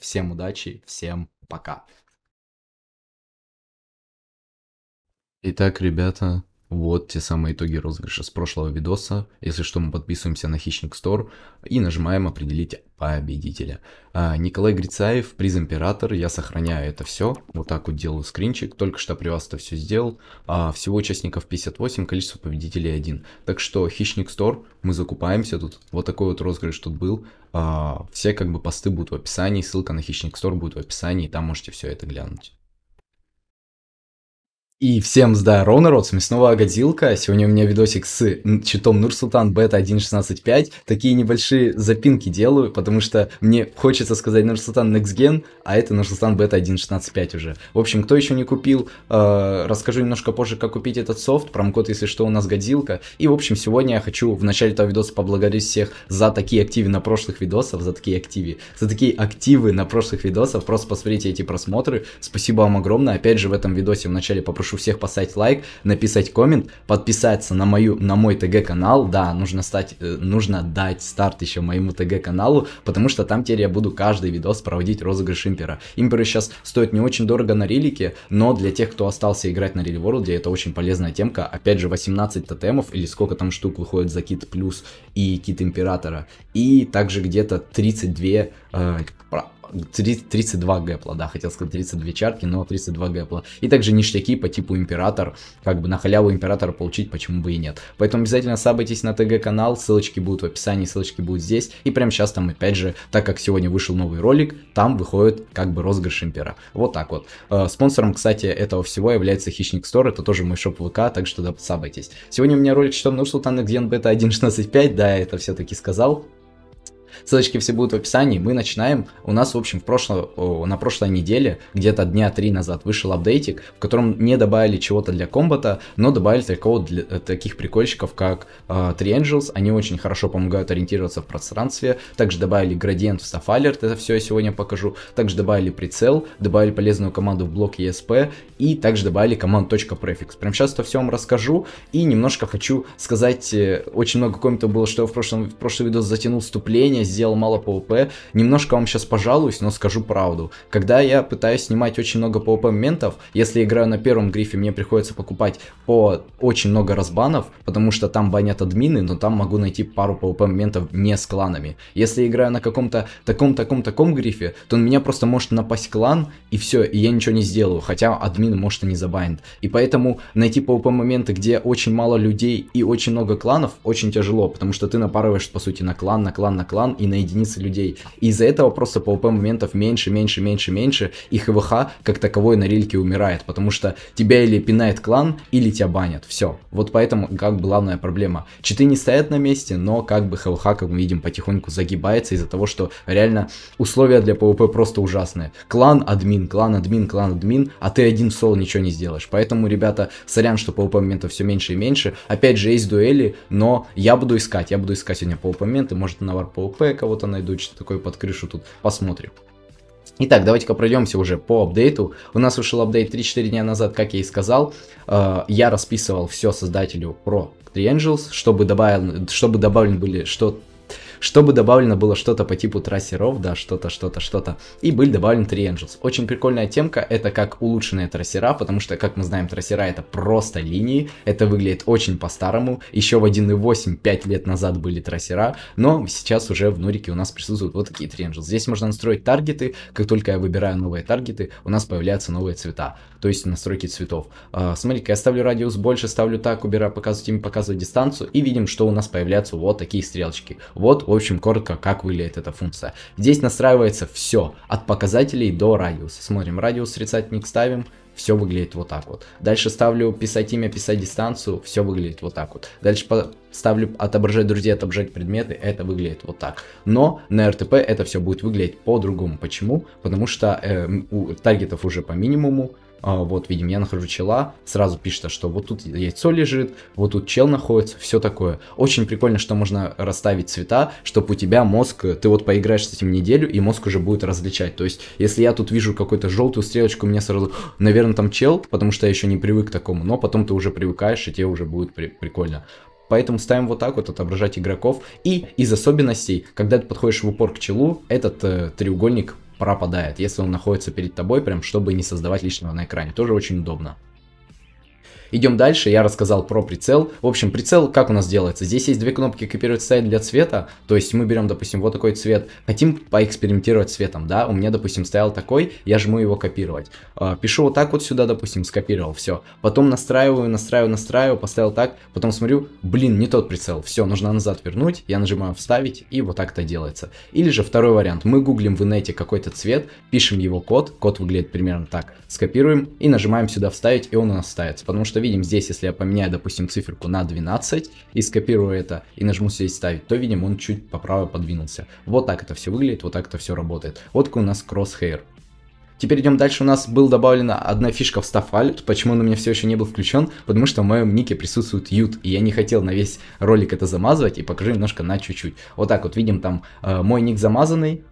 Всем удачи, всем пока. Итак, ребята, вот те самые итоги розыгрыша с прошлого видоса. Если что, мы подписываемся на Хищник Стор и нажимаем «Определить победителя. А, Николай Грицаев, приз император, я сохраняю это все, вот так вот делаю скринчик, только что при вас это все сделал, а, всего участников 58, количество победителей 1. Так что Хищник Стор, мы закупаемся тут, вот такой вот розыгрыш тут был, а, все как бы посты будут в описании, ссылка на Хищник Стор будет в описании, там можете все это глянуть. И всем здарова, народ, с мясного Агадилка. Сегодня у меня видосик с читом Нурсултан Бета 1.16.5. Такие небольшие запинки делаю, потому что мне хочется сказать Нурсултан Next Gen, а это Нурсултан Бета 1.16.5 уже. В общем, кто еще не купил, э, расскажу немножко позже, как купить этот софт. Промокод, если что, у нас Годилка. И, в общем, сегодня я хочу в начале этого видоса поблагодарить всех за такие активы на прошлых видосах, за такие активы, за такие активы на прошлых видосах. Просто посмотрите эти просмотры. Спасибо вам огромное. Опять же, в этом видосе в начале попрошу прошу всех поставить лайк, написать коммент, подписаться на, мою, на мой ТГ-канал. Да, нужно, стать, э, нужно дать старт еще моему ТГ-каналу, потому что там теперь я буду каждый видос проводить розыгрыш импера. Имперы сейчас стоят не очень дорого на релике, но для тех, кто остался играть на Real World, это очень полезная темка. Опять же, 18 тотемов или сколько там штук выходит за кит плюс и кит императора. И также где-то 32 э, 32 гэпла, да, хотел сказать 32 чарки, но 32 гэпла. И также ништяки по типу Император, как бы на халяву Императора получить, почему бы и нет. Поэтому обязательно сабайтесь на ТГ-канал, ссылочки будут в описании, ссылочки будут здесь. И прямо сейчас там, опять же, так как сегодня вышел новый ролик, там выходит как бы розыгрыш Импера. Вот так вот. Э, спонсором, кстати, этого всего является Хищник Стор, это тоже мой шоп ВК, так что да, сабайтесь. Сегодня у меня ролик, что Нурсултан Экзен Бета 1.16.5, да, это все-таки сказал. Ссылочки все будут в описании. Мы начинаем. У нас, в общем, в прошло, на прошлой неделе, где-то дня три назад, вышел апдейтик, в котором не добавили чего-то для комбата, но добавили такого для, э, таких прикольщиков, как э, Three Angels. Они очень хорошо помогают ориентироваться в пространстве. Также добавили градиент в Safalert, это все я сегодня покажу. Также добавили прицел, добавили полезную команду в блок ESP и также добавили команду .prefix. Прям сейчас это все вам расскажу и немножко хочу сказать, э, очень много комментов было, что я в, прошлом, в прошлом видео затянул вступление, сделал мало ПВП. Немножко вам сейчас пожалуюсь, но скажу правду. Когда я пытаюсь снимать очень много ПВП моментов, если играю на первом грифе, мне приходится покупать по очень много разбанов, потому что там банят админы, но там могу найти пару ПВП моментов не с кланами. Если играю на каком-то таком-таком-таком грифе, то он меня просто может напасть клан, и все, и я ничего не сделаю, хотя админ может и не забанит. И поэтому найти PvP моменты, где очень мало людей и очень много кланов, очень тяжело, потому что ты напарываешь по сути на клан, на клан, на клан, и на единицы людей. И из-за этого просто по моментов меньше, меньше, меньше, меньше, и ХВХ как таковой на рельке умирает, потому что тебя или пинает клан, или тебя банят, все. Вот поэтому как бы главная проблема. Читы не стоят на месте, но как бы ХВХ, как мы видим, потихоньку загибается из-за того, что реально условия для ПВП просто ужасные. Клан админ, клан админ, клан админ, а ты один в соло ничего не сделаешь. Поэтому, ребята, сорян, что ПВП моментов все меньше и меньше. Опять же, есть дуэли, но я буду искать, я буду искать сегодня ПВП моменты, может на вар ПВП, я кого-то найду, что такое под крышу тут, посмотрим. Итак, давайте-ка пройдемся уже по апдейту. У нас вышел апдейт 3-4 дня назад, как я и сказал. Э, я расписывал все создателю про Three Angels, чтобы, добавил, чтобы добавлен были что чтобы добавлено было что-то по типу трассеров, да, что-то, что-то, что-то. И были добавлены 3 Angels. Очень прикольная темка, это как улучшенные трассера, потому что, как мы знаем, трассера это просто линии, это выглядит очень по-старому. Еще в 1.8 5 лет назад были трассера, но сейчас уже в нурике у нас присутствуют вот такие 3 Angels. Здесь можно настроить таргеты, как только я выбираю новые таргеты, у нас появляются новые цвета, то есть настройки цветов. А, смотри я ставлю радиус больше, ставлю так, убираю показываю, им, показывать дистанцию, и видим, что у нас появляются вот такие стрелочки. Вот в общем, коротко, как выглядит эта функция. Здесь настраивается все, от показателей до радиуса. Смотрим, радиус срицательник ставим, все выглядит вот так вот. Дальше ставлю писать имя, писать дистанцию, все выглядит вот так вот. Дальше ставлю отображать друзей, отображать предметы, это выглядит вот так. Но на РТП это все будет выглядеть по-другому. Почему? Потому что э, у таргетов уже по минимуму, а, вот, видим, я нахожу чела, сразу пишет, что вот тут яйцо лежит, вот тут чел находится, все такое. Очень прикольно, что можно расставить цвета, чтобы у тебя мозг, ты вот поиграешь с этим неделю, и мозг уже будет различать. То есть, если я тут вижу какую-то желтую стрелочку, мне сразу, наверное, там чел, потому что я еще не привык к такому, но потом ты уже привыкаешь, и тебе уже будет при прикольно. Поэтому ставим вот так вот отображать игроков. И из особенностей, когда ты подходишь в упор к челу, этот э, треугольник пропадает, если он находится перед тобой, прям чтобы не создавать лишнего на экране. Тоже очень удобно. Идем дальше, я рассказал про прицел. В общем, прицел как у нас делается? Здесь есть две кнопки копировать сайт для цвета, то есть мы берем, допустим, вот такой цвет, хотим поэкспериментировать цветом, да, у меня, допустим, стоял такой, я жму его копировать. А, пишу вот так вот сюда, допустим, скопировал, все. Потом настраиваю, настраиваю, настраиваю, поставил так, потом смотрю, блин, не тот прицел, все, нужно назад вернуть, я нажимаю вставить, и вот так это делается. Или же второй вариант, мы гуглим в инете какой-то цвет, пишем его код, код выглядит примерно так, скопируем и нажимаем сюда вставить, и он у нас ставится, потому что видим здесь, если я поменяю, допустим, циферку на 12 и скопирую это и нажму здесь ставить, то видим, он чуть по правой подвинулся. Вот так это все выглядит, вот так это все работает. Вот такой у нас crosshair. Теперь идем дальше. У нас был добавлена одна фишка в Staff Почему он у меня все еще не был включен? Потому что в моем нике присутствует ют, и я не хотел на весь ролик это замазывать, и покажу немножко на чуть-чуть. Вот так вот видим там э, мой ник замазанный,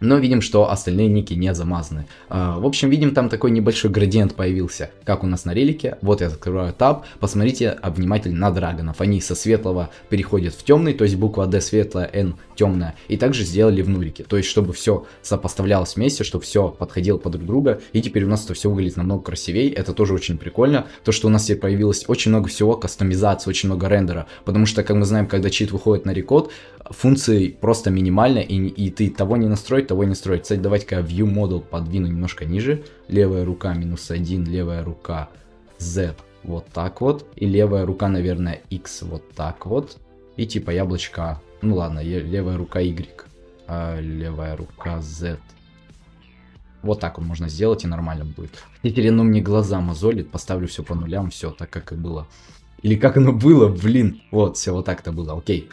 но видим, что остальные ники не замазаны. А, в общем, видим, там такой небольшой градиент появился, как у нас на релике. Вот я закрываю таб, посмотрите внимательно на драгонов. Они со светлого переходят в темный, то есть буква D светлая, N темная. И также сделали в нурике, то есть чтобы все сопоставлялось вместе, чтобы все подходило под друг друга. И теперь у нас это все выглядит намного красивее, это тоже очень прикольно. То, что у нас теперь появилось очень много всего, кастомизации, очень много рендера. Потому что, как мы знаем, когда чит выходит на рекод, функций просто минимально, и, и ты того не настроить, того не настроить. Кстати, давайте-ка view model подвину немножко ниже. Левая рука минус 1, левая рука Z вот так вот. И левая рука, наверное, X вот так вот. И типа яблочко, а. ну ладно, левая рука Y, а левая рука Z. Вот так вот можно сделать и нормально будет. Теперь ну мне глаза мозолит, поставлю все по нулям, все так как и было. Или как оно было, блин. Вот, все вот так-то было, окей.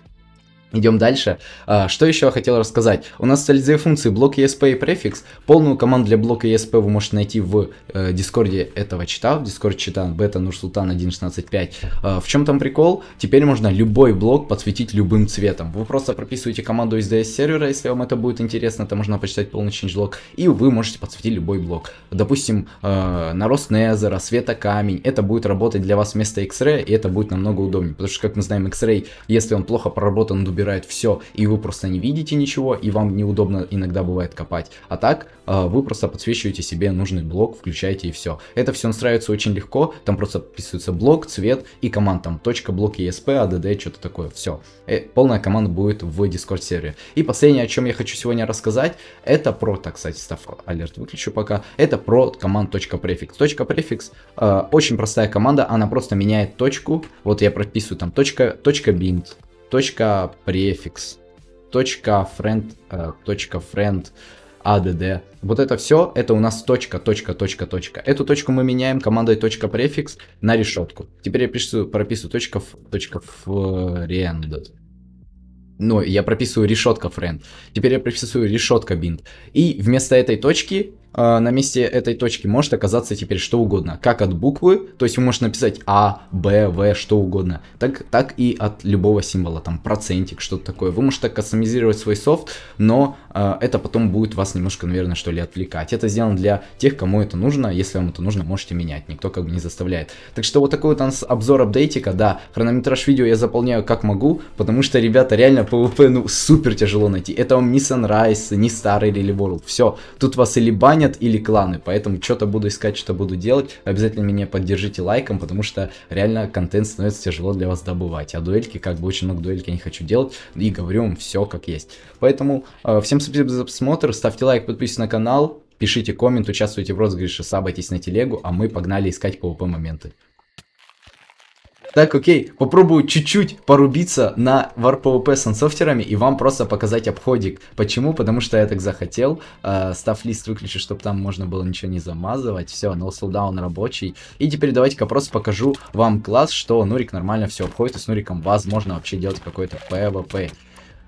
Идем дальше. А, что еще я хотел рассказать? У нас остались две функции, блок ESP и префикс. Полную команду для блока ESP вы можете найти в э, дискорде этого чита, в дискорд чита бета нурсултан 1.16.5. А, в чем там прикол? Теперь можно любой блок подсветить любым цветом. Вы просто прописываете команду из DS сервера, если вам это будет интересно, там можно почитать полный changelog, и вы можете подсветить любой блок. Допустим, а, нарост незера, света камень, это будет работать для вас вместо X-Ray, и это будет намного удобнее, потому что, как мы знаем, X-Ray, если он плохо проработан дубер собирает все, и вы просто не видите ничего, и вам неудобно иногда бывает копать. А так, э, вы просто подсвечиваете себе нужный блок, включаете и все. Это все настраивается очень легко, там просто вписывается блок, цвет и команд, там точка, блок ESP, ADD, а что-то такое, все. И э, полная команда будет в Discord сервере. И последнее, о чем я хочу сегодня рассказать, это про, так, кстати, став алерт выключу пока, это про команд .prefix. .prefix э, очень простая команда, она просто меняет точку, вот я прописываю там точка, точка .bind, точка префикс, точка френд э, точка френд add. А вот это все, это у нас точка, точка, точка, точка. Эту точку мы меняем командой точка префикс на решетку. Теперь я пишу, прописываю точка, точка френд Ну, я прописываю решетка френд Теперь я прописываю решетка bind. И вместо этой точки а, на месте этой точки может оказаться теперь что угодно. Как от буквы, то есть вы можете написать А, Б, В, что угодно. Так, так и от любого символа, там процентик, что-то такое. Вы можете кастомизировать свой софт, но э, это потом будет вас немножко, наверное, что ли, отвлекать. Это сделано для тех, кому это нужно. Если вам это нужно, можете менять. Никто как бы не заставляет. Так что вот такой вот у нас обзор апдейтика. Да, хронометраж видео я заполняю как могу, потому что, ребята, реально PvP ну супер тяжело найти. Это вам не Sunrise, не старый Lily World. Все, тут вас или баня банят или кланы, поэтому что-то буду искать, что буду делать. Обязательно меня поддержите лайком, потому что реально контент становится тяжело для вас добывать. А дуэльки, как бы очень много дуэльки я не хочу делать, и говорю вам все как есть. Поэтому э, всем спасибо за просмотр, ставьте лайк, подписывайтесь на канал, пишите коммент, участвуйте в розыгрыше, сабайтесь на телегу, а мы погнали искать PvP моменты. Так, окей, попробую чуть-чуть порубиться на вар PvP с ансофтерами и вам просто показать обходик. Почему? Потому что я так захотел. А, став лист выключу, чтобы там можно было ничего не замазывать. Все, no slowdown рабочий. И теперь давайте-ка просто покажу вам класс, что Нурик нормально все обходит, и с Нуриком возможно вообще делать какой-то PvP.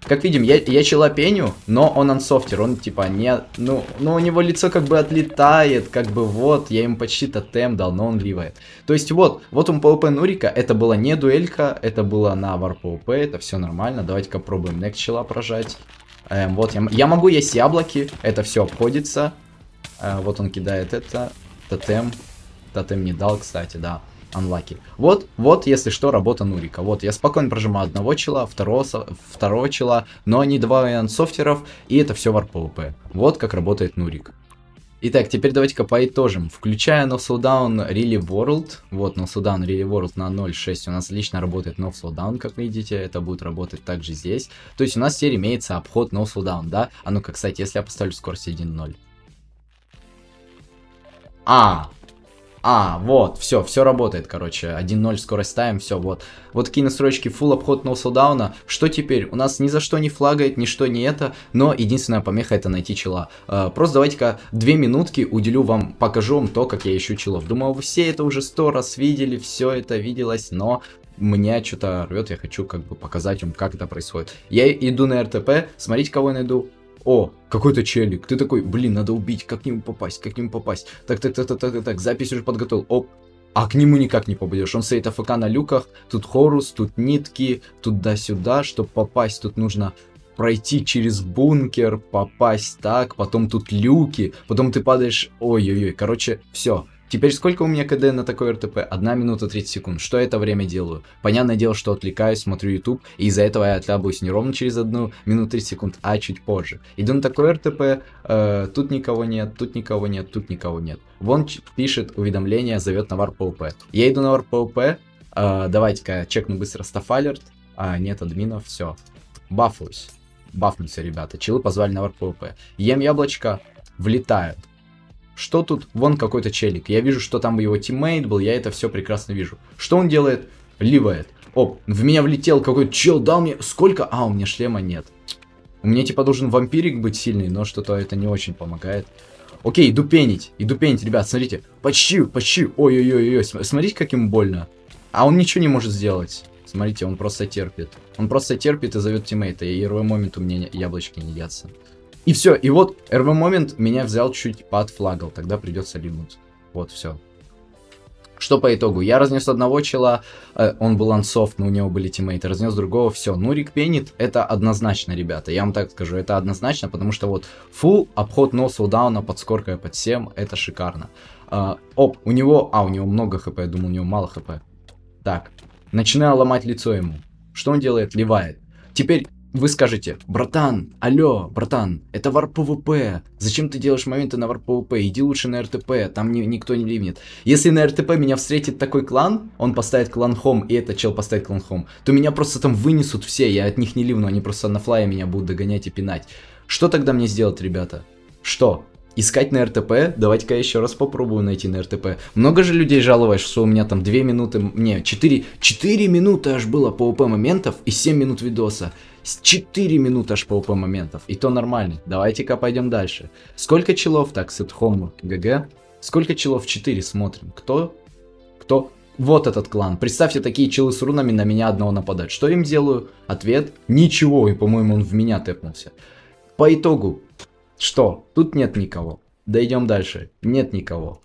Как видим, я, я чела пеню, но он ансофтер, он типа не... Ну, ну, у него лицо как бы отлетает, как бы вот, я ему почти тотем дал, но он ливает. То есть вот, вот он ПВП Нурика, это была не дуэлька, это было на вар ПВП, это все нормально. Давайте-ка пробуем нек чела прожать. Эм, вот, я, я могу есть яблоки, это все обходится. Э, вот он кидает это, тотем. Тотем не дал, кстати, да. Unlucky. Вот, вот, если что, работа Нурика. Вот, я спокойно прожимаю одного чела, второго, второго чела, но не два софтеров и это все варп PvP. Вот как работает Нурик. Итак, теперь давайте-ка поитожим. Включая No Slowdown Really World, вот No Slowdown Really World на 0.6 у нас лично работает No Slowdown, как видите, это будет работать также здесь. То есть у нас теперь имеется обход No Slowdown, да? А ну-ка, кстати, если я поставлю скорость 1.0. А, а, вот, все, все работает, короче. 1-0 скорость ставим, все, вот. Вот такие настройки, full обход no slowdown. Что теперь? У нас ни за что не флагает, ничто не это, но единственная помеха это найти чела. Э, просто давайте-ка две минутки уделю вам, покажу вам то, как я ищу челов. Думал, вы все это уже сто раз видели, все это виделось, но меня что-то рвет, я хочу как бы показать вам, как это происходит. Я иду на РТП, смотрите, кого я найду о, какой-то челик, ты такой, блин, надо убить, как к нему попасть, как к нему попасть, так, так, так, так, так, так, так запись уже подготовил, оп, а к нему никак не попадешь. Он стоит АФК на люках, тут хорус, тут нитки, туда-сюда, чтобы попасть, тут нужно пройти через бункер, попасть так, потом тут люки, потом ты падаешь, ой-ой-ой, короче, все, Теперь сколько у меня КД на такой РТП? 1 минута 30 секунд. Что я это время делаю? Понятное дело, что отвлекаюсь, смотрю YouTube, и из-за этого я отлябуюсь не ровно через 1 минуту 30 секунд, а чуть позже. Иду на такой РТП, э, тут никого нет, тут никого нет, тут никого нет. Вон пишет уведомление, зовет на варп ПВП. Я иду на варп ПВП, э, давайте-ка чекну быстро стафалерт, а, нет админа, все. Бафуюсь. бафнулся ребята. Челы позвали на варп ПВП. Ем яблочко, влетают. Что тут? Вон какой-то челик. Я вижу, что там его тиммейт был, я это все прекрасно вижу. Что он делает? Ливает. Оп, в меня влетел какой-то чел, дал мне... Сколько? А, у меня шлема нет. У меня типа должен вампирик быть сильный, но что-то это не очень помогает. Окей, иду пенить. Иду пенить, ребят, смотрите. Почти, почти. Ой-ой-ой-ой. Смотрите, как ему больно. А он ничего не может сделать. Смотрите, он просто терпит. Он просто терпит и зовет тиммейта. И в момент у меня яблочки не едятся. И все, и вот РВ момент меня взял чуть подфлагал, тогда придется лигнуть. Вот, все. Что по итогу? Я разнес одного чела, э, он был ансофт, но у него были тиммейты, разнес другого, все. Ну рик пенит, это однозначно, ребята, я вам так скажу, это однозначно, потому что вот фул обход носа дауна под скоркой под 7, это шикарно. Э, оп, у него, а, у него много хп, я думал, у него мало хп. Так, начинаю ломать лицо ему. Что он делает? Ливает. Теперь вы скажете, братан, алло, братан, это варп ПВП, зачем ты делаешь моменты на варп ПВП, иди лучше на РТП, там ни, никто не ливнет. Если на РТП меня встретит такой клан, он поставит клан Хом, и этот чел поставит клан Хом, то меня просто там вынесут все, я от них не ливну, они просто на флае меня будут догонять и пинать. Что тогда мне сделать, ребята? Что? искать на РТП, давайте-ка я еще раз попробую найти на РТП. Много же людей жаловались, что у меня там 2 минуты, не, 4, 4 минуты аж было ПВП моментов и 7 минут видоса. 4 минуты аж по УП моментов. И то нормально. Давайте-ка пойдем дальше. Сколько челов? Так, сетхом ГГ. Сколько челов? 4 смотрим. Кто? Кто? Вот этот клан. Представьте, такие челы с рунами на меня одного нападают. Что им делаю? Ответ? Ничего. И, по-моему, он в меня тэпнулся. По итогу, что? Тут нет никого. Дойдем дальше. Нет никого.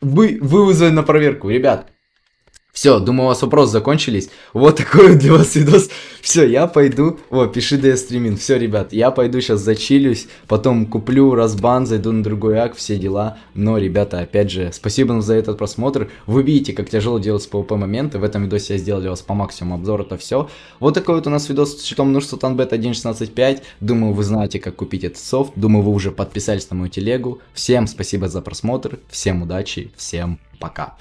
Вы, вы вызвали на проверку, ребят. Все, думаю, у вас вопросы закончились. Вот такой для вас видос. Все, я пойду. О, пиши DS стримин. Все, ребят, я пойду сейчас зачилюсь, потом куплю разбан, зайду на другой ак, все дела. Но, ребята, опять же, спасибо вам за этот просмотр. Вы видите, как тяжело делать PvP моменты. В этом видосе я сделал для вас по максимуму обзор, это все. Вот такой вот у нас видос с счетом нужд Сутанбет 1.16.5. Думаю, вы знаете, как купить этот софт. Думаю, вы уже подписались на мою телегу. Всем спасибо за просмотр, всем удачи, всем пока.